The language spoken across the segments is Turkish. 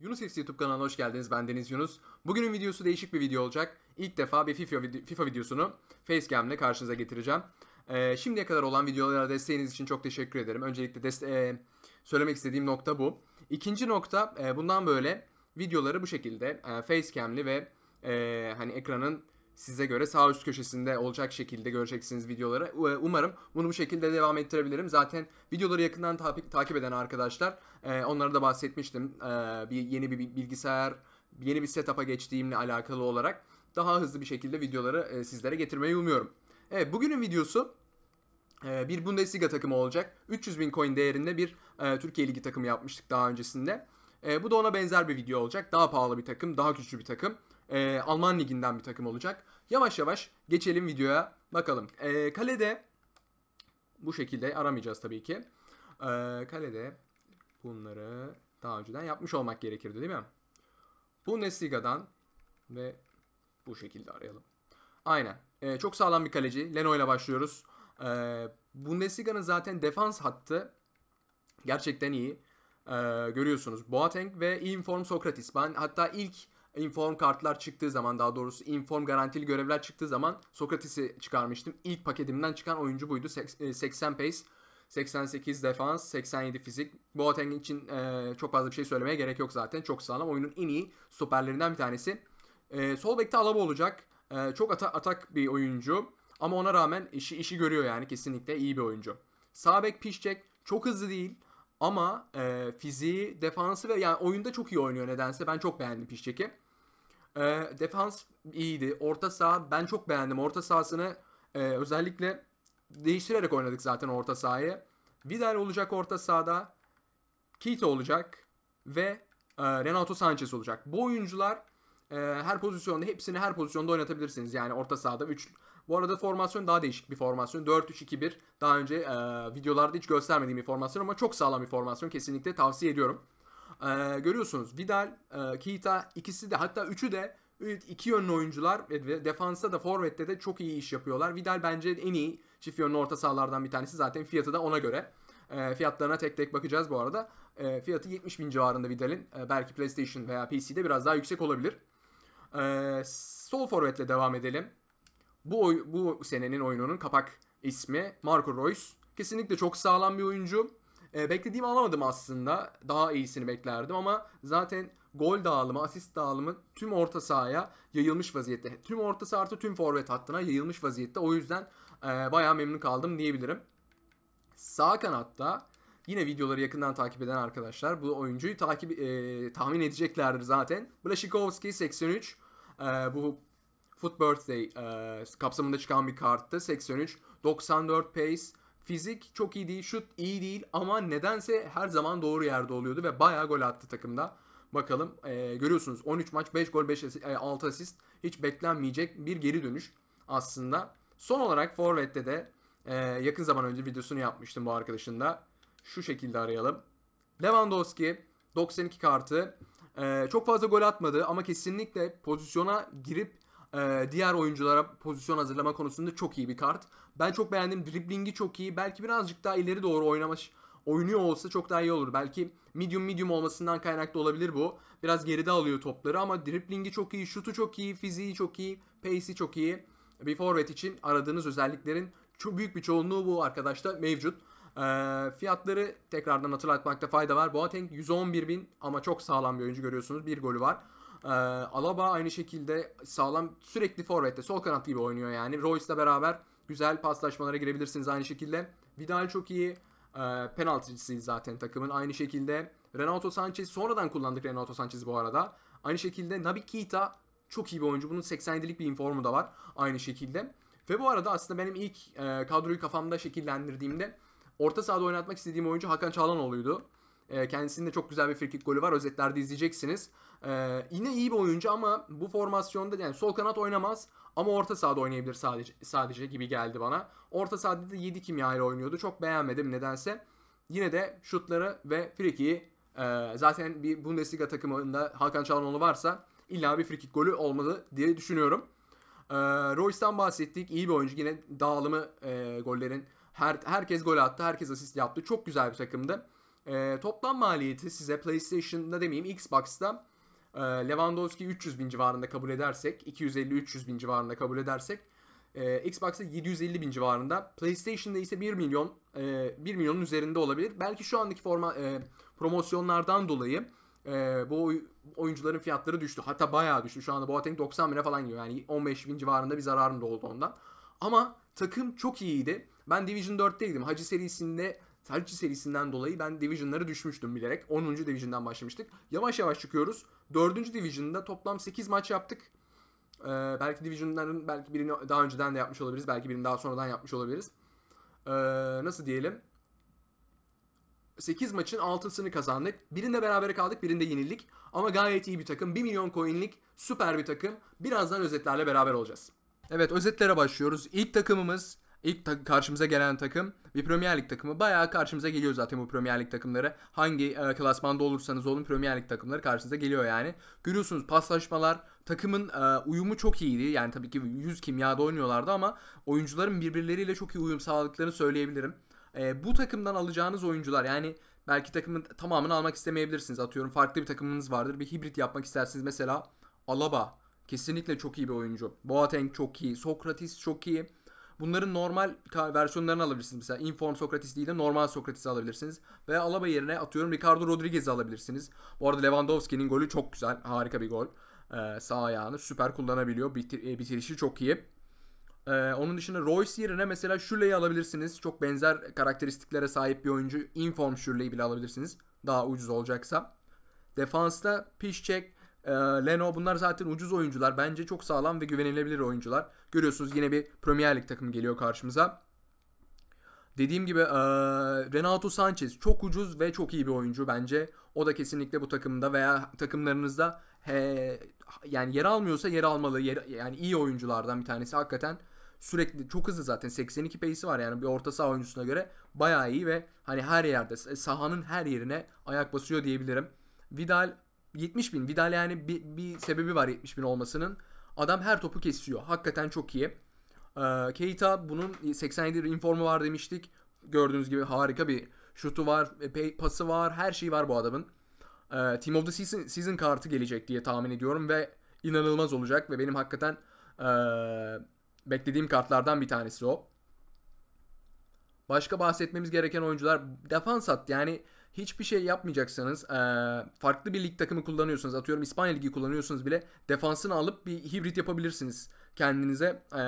Yunus FC YouTube kanalına hoş geldiniz. Ben Deniz Yunus. Bugünün videosu değişik bir video olacak. İlk defa bir FIFA, vid FIFA videosunu Facecam ile karşınıza getireceğim. Ee, şimdiye kadar olan videolara desteğiniz için çok teşekkür ederim. Öncelikle e, söylemek istediğim nokta bu. İkinci nokta e, bundan böyle videoları bu şekilde e, Facecam'li ve e, hani ekranın size göre sağ üst köşesinde olacak şekilde göreceksiniz videoları. Umarım bunu bu şekilde devam ettirebilirim. Zaten videoları yakından ta takip eden arkadaşlar e, onlara da bahsetmiştim. E, bir Yeni bir bilgisayar, yeni bir setup'a geçtiğimle alakalı olarak daha hızlı bir şekilde videoları e, sizlere getirmeyi umuyorum. Evet bugünün videosu e, bir Bundesliga takımı olacak. 300 bin coin değerinde bir e, Türkiye Ligi takımı yapmıştık daha öncesinde. E, bu da ona benzer bir video olacak. Daha pahalı bir takım, daha güçlü bir takım e, Alman liginden bir takım olacak. Yavaş yavaş geçelim videoya bakalım. E, kalede bu şekilde aramayacağız tabii ki. E, kalede bunları daha önceden yapmış olmak gerekirdi değil mi? Bundesliga'dan ve bu şekilde arayalım. Aynen. E, çok sağlam bir kaleci. Leno ile başlıyoruz. E, Bundesliga'nın zaten defans hattı gerçekten iyi. E, görüyorsunuz. Boateng ve inform Sokratis. Ben hatta ilk inform kartlar çıktığı zaman daha doğrusu inform garantili görevler çıktığı zaman Sokrates'i çıkarmıştım. İlk paketimden çıkan oyuncu buydu. 80 e, pace, 88 defans, 87 fizik. Boateng için e, çok fazla bir şey söylemeye gerek yok zaten. Çok sağlam. Oyunun en iyi stoperlerinden bir tanesi. E, sol bekte Alaba olacak. E, çok ata- atak bir oyuncu. Ama ona rağmen işi işi görüyor yani kesinlikle iyi bir oyuncu. Sağ bek Pişcek çok hızlı değil ama e, fiziği, defansı ve yani oyunda çok iyi oynuyor nedense. Ben çok beğendim Pişçek'i. E, defans iyiydi. Orta saha ben çok beğendim. Orta sahasını e, özellikle değiştirerek oynadık zaten orta sahayı. Vidal olacak orta sahada. Keita olacak ve e, Renato Sanchez olacak. Bu oyuncular e, her pozisyonda hepsini her pozisyonda oynatabilirsiniz. Yani orta sahada 3 bu arada formasyon daha değişik bir formasyon. 4-3-2-1 daha önce e, videolarda hiç göstermediğim bir formasyon ama çok sağlam bir formasyon. Kesinlikle tavsiye ediyorum. Ee, görüyorsunuz Vidal, e, Keita ikisi de hatta üçü de iki yönlü oyuncular ve defansa da forvette de çok iyi iş yapıyorlar. Vidal bence en iyi çift yönlü orta sahalardan bir tanesi zaten fiyatı da ona göre. E, fiyatlarına tek tek bakacağız bu arada. E, fiyatı 70 bin civarında Vidal'in. E, belki PlayStation veya PC'de biraz daha yüksek olabilir. E, sol forvetle devam edelim. Bu, bu senenin oyununun kapak ismi Marco Royce Kesinlikle çok sağlam bir oyuncu. E, beklediğimi alamadım aslında. Daha iyisini beklerdim ama zaten gol dağılımı, asist dağılımı tüm orta sahaya yayılmış vaziyette. Tüm orta saha artı tüm forvet hattına yayılmış vaziyette. O yüzden e, bayağı memnun kaldım diyebilirim. Sağ kanatta yine videoları yakından takip eden arkadaşlar bu oyuncuyu takip e, tahmin edeceklerdir zaten. Blaszczykowski 83 e, bu Foot Birthday e, kapsamında çıkan bir karttı. 83, 94 pace, Fizik çok iyi değil, şut iyi değil ama nedense her zaman doğru yerde oluyordu ve bayağı gol attı takımda. Bakalım e, görüyorsunuz 13 maç 5 gol 5 asist, e, 6 asist hiç beklenmeyecek bir geri dönüş aslında. Son olarak Forvet'te de e, yakın zaman önce videosunu yapmıştım bu arkadaşında. Şu şekilde arayalım. Lewandowski 92 kartı. E, çok fazla gol atmadı ama kesinlikle pozisyona girip ee, diğer oyunculara pozisyon hazırlama konusunda çok iyi bir kart. Ben çok beğendim. Driblingi çok iyi. Belki birazcık daha ileri doğru oynamış oynuyor olsa çok daha iyi olur. Belki medium medium olmasından kaynaklı olabilir bu. Biraz geride alıyor topları ama driblingi çok iyi, şutu çok iyi, fiziği çok iyi, pace'i çok iyi. Bir forvet için aradığınız özelliklerin çok büyük bir çoğunluğu bu arkadaşta mevcut. E, fiyatları tekrardan hatırlatmakta fayda var. Boateng 111 bin ama çok sağlam bir oyuncu görüyorsunuz. Bir golü var. Ee, Alaba aynı şekilde sağlam sürekli forvette sol kanat gibi oynuyor yani. Royce'la beraber güzel paslaşmalara girebilirsiniz aynı şekilde. Vidal çok iyi. Ee, penaltıcısı zaten takımın. Aynı şekilde Renato Sanchez sonradan kullandık Renato Sanchez bu arada. Aynı şekilde Nabi Keita çok iyi bir oyuncu. Bunun 87'lik bir informu da var aynı şekilde. Ve bu arada aslında benim ilk e, kadroyu kafamda şekillendirdiğimde orta sahada oynatmak istediğim oyuncu Hakan Çalhanoğlu'ydu. E, kendisinin de çok güzel bir frikik golü var. Özetlerde izleyeceksiniz. E, yine iyi bir oyuncu ama bu formasyonda yani sol kanat oynamaz ama orta sahada oynayabilir sadece, sadece gibi geldi bana. Orta sahada da 7 kimya ile oynuyordu. Çok beğenmedim nedense. Yine de şutları ve frikiyi e, zaten bir Bundesliga takımında Hakan Çalhanoğlu varsa illa bir frikik golü olmalı diye düşünüyorum. E, ee, Royce'dan bahsettik. İyi bir oyuncu. Yine dağılımı e, gollerin her, herkes gol attı. Herkes asist yaptı. Çok güzel bir takımdı. E, toplam maliyeti size PlayStation'da demeyeyim Xbox'ta e, Lewandowski 300 bin civarında kabul edersek 250-300 bin civarında kabul edersek e, Xbox'ta 750 bin civarında PlayStation'da ise 1 milyon e, 1 milyonun üzerinde olabilir. Belki şu andaki forma e, promosyonlardan dolayı e, bu oyuncuların fiyatları düştü. Hatta bayağı düştü. Şu anda Boateng 90 bine falan gidiyor. Yani 15 bin civarında bir zararım da oldu ondan. Ama takım çok iyiydi. Ben Division 4'teydim. Hacı serisinde Selçuk serisinden dolayı ben Division'ları düşmüştüm bilerek. 10. Division'dan başlamıştık. Yavaş yavaş çıkıyoruz. 4. Division'da toplam 8 maç yaptık. Ee, belki Division'ların belki birini daha önceden de yapmış olabiliriz. Belki birini daha sonradan yapmış olabiliriz. Ee, nasıl diyelim? 8 maçın 6'sını kazandık. Birinde beraber kaldık, birinde yenildik. Ama gayet iyi bir takım. 1 milyon coinlik süper bir takım. Birazdan özetlerle beraber olacağız. Evet özetlere başlıyoruz. İlk takımımız ilk karşımıza gelen takım bir Premier Lig takımı. Bayağı karşımıza geliyor zaten bu Premier Lig takımları. Hangi e, klasmanda olursanız olun Premier Lig takımları karşınıza geliyor yani. Görüyorsunuz paslaşmalar, takımın e, uyumu çok iyiydi. Yani tabii ki yüz kimyada oynuyorlardı ama oyuncuların birbirleriyle çok iyi uyum sağladıklarını söyleyebilirim. E, bu takımdan alacağınız oyuncular yani belki takımın tamamını almak istemeyebilirsiniz. Atıyorum farklı bir takımınız vardır. Bir hibrit yapmak istersiniz mesela Alaba kesinlikle çok iyi bir oyuncu. Boateng çok iyi, Sokratis çok iyi. Bunların normal versiyonlarını alabilirsiniz. Mesela Inform Sokratis değil de normal Sokratis'i alabilirsiniz. Veya Alaba yerine atıyorum Ricardo Rodriguez'i alabilirsiniz. Bu arada Lewandowski'nin golü çok güzel. Harika bir gol. Ee, sağ ayağını süper kullanabiliyor. Bitir, e, bitirişi çok iyi. Ee, onun dışında Royce yerine mesela Şule'yi alabilirsiniz. Çok benzer karakteristiklere sahip bir oyuncu. Inform Şule'yi bile alabilirsiniz. Daha ucuz olacaksa. Defansta Piszczek, e, Leno bunlar zaten ucuz oyuncular. Bence çok sağlam ve güvenilebilir oyuncular. Görüyorsunuz yine bir Premier Lig takımı geliyor karşımıza. Dediğim gibi e, Renato Sanchez çok ucuz ve çok iyi bir oyuncu bence. O da kesinlikle bu takımda veya takımlarınızda he, yani yer almıyorsa yer almalı. Yer, yani iyi oyunculardan bir tanesi hakikaten sürekli çok hızlı zaten 82 pace'i var yani bir orta saha oyuncusuna göre bayağı iyi ve hani her yerde sahanın her yerine ayak basıyor diyebilirim. Vidal 70 bin Vidal yani bir, bir sebebi var 70 bin olmasının. Adam her topu kesiyor. Hakikaten çok iyi. Ee, Keita bunun 87 informu var demiştik. Gördüğünüz gibi harika bir şutu var, e, pası var, her şeyi var bu adamın. Ee, Team of the season, season kartı gelecek diye tahmin ediyorum ve inanılmaz olacak ve benim hakikaten ee, beklediğim kartlardan bir tanesi o. Başka bahsetmemiz gereken oyuncular defans hat yani hiçbir şey yapmayacaksanız e, farklı bir lig takımı kullanıyorsunuz atıyorum İspanya Ligi kullanıyorsunuz bile defansını alıp bir hibrit yapabilirsiniz. Kendinize e,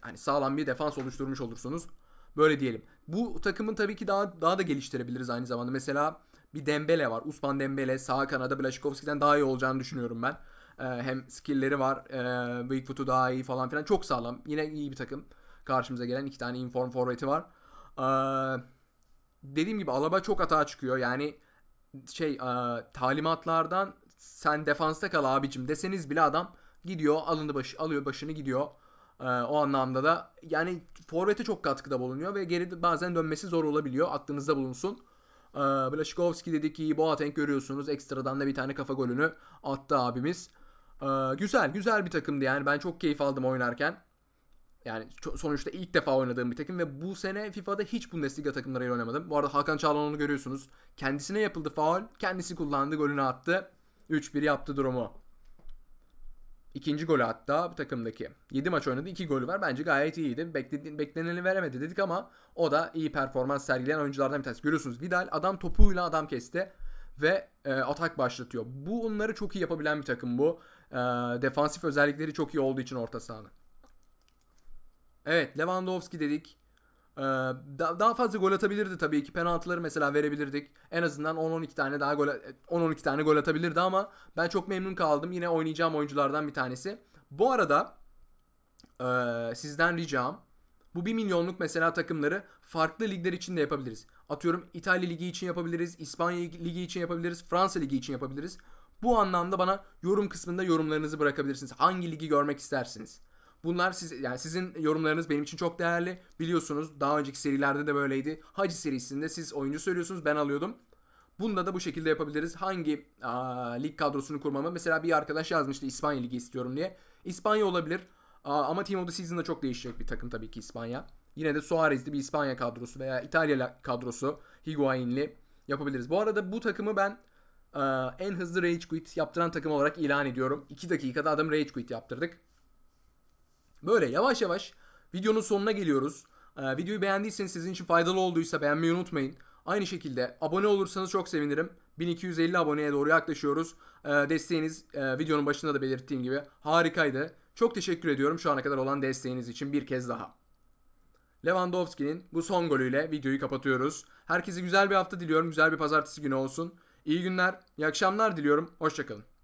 hani sağlam bir defans oluşturmuş olursunuz. Böyle diyelim. Bu takımın tabii ki daha daha da geliştirebiliriz aynı zamanda. Mesela bir Dembele var. Usman Dembele sağ kanada Blaşikovski'den daha iyi olacağını düşünüyorum ben. E, hem skill'leri var. E, Bigfoot'u daha iyi falan filan. Çok sağlam. Yine iyi bir takım. Karşımıza gelen iki tane inform forveti var. Eee dediğim gibi Alaba çok hata çıkıyor. Yani şey e, talimatlardan sen defansta kal abicim deseniz bile adam gidiyor alını baş, alıyor başını gidiyor. E, o anlamda da yani forvete çok katkıda bulunuyor ve geri bazen dönmesi zor olabiliyor. Aklınızda bulunsun. E, Blaşikovski dedi ki Boateng görüyorsunuz ekstradan da bir tane kafa golünü attı abimiz. E, güzel güzel bir takımdı yani ben çok keyif aldım oynarken. Yani sonuçta ilk defa oynadığım bir takım ve bu sene FIFA'da hiç Bundesliga takımlarıyla oynamadım. Bu arada Hakan Çalhanoğlu'nu görüyorsunuz. Kendisine yapıldı faul. Kendisi kullandı golünü attı. 3-1 yaptı durumu. İkinci golü hatta bu takımdaki. 7 maç oynadı 2 golü var. Bence gayet iyiydi. Bekledi, bekleneni veremedi dedik ama o da iyi performans sergileyen oyunculardan bir tanesi. Görüyorsunuz Vidal adam topuyla adam kesti ve e, atak başlatıyor. Bu onları çok iyi yapabilen bir takım bu. E, defansif özellikleri çok iyi olduğu için orta sahanın. Evet Lewandowski dedik. Ee, daha fazla gol atabilirdi tabii ki. Penaltıları mesela verebilirdik. En azından 10-12 tane daha gol 10-12 tane gol atabilirdi ama ben çok memnun kaldım. Yine oynayacağım oyunculardan bir tanesi. Bu arada e, sizden ricam bu 1 milyonluk mesela takımları farklı ligler için de yapabiliriz. Atıyorum İtalya Ligi için yapabiliriz, İspanya Ligi için yapabiliriz, Fransa Ligi için yapabiliriz. Bu anlamda bana yorum kısmında yorumlarınızı bırakabilirsiniz. Hangi ligi görmek istersiniz? Bunlar siz, yani sizin yorumlarınız benim için çok değerli. Biliyorsunuz daha önceki serilerde de böyleydi. Hacı serisinde siz oyuncu söylüyorsunuz ben alıyordum. Bunda da bu şekilde yapabiliriz. Hangi aa, lig kadrosunu kurmamı Mesela bir arkadaş yazmıştı İspanya Ligi istiyorum diye. İspanya olabilir. Aa, ama Team of the Season'da çok değişecek bir takım tabii ki İspanya. Yine de Suarez'li bir İspanya kadrosu veya İtalya kadrosu Higuain'li yapabiliriz. Bu arada bu takımı ben aa, en hızlı Rage Quit yaptıran takım olarak ilan ediyorum. 2 dakikada adam Rage Quit yaptırdık. Böyle yavaş yavaş videonun sonuna geliyoruz. Ee, videoyu beğendiyseniz sizin için faydalı olduysa beğenmeyi unutmayın. Aynı şekilde abone olursanız çok sevinirim. 1250 aboneye doğru yaklaşıyoruz. Ee, desteğiniz e, videonun başında da belirttiğim gibi harikaydı. Çok teşekkür ediyorum şu ana kadar olan desteğiniz için bir kez daha. Lewandowski'nin bu son golüyle videoyu kapatıyoruz. Herkese güzel bir hafta diliyorum. Güzel bir pazartesi günü olsun. İyi günler, iyi akşamlar diliyorum. Hoşçakalın.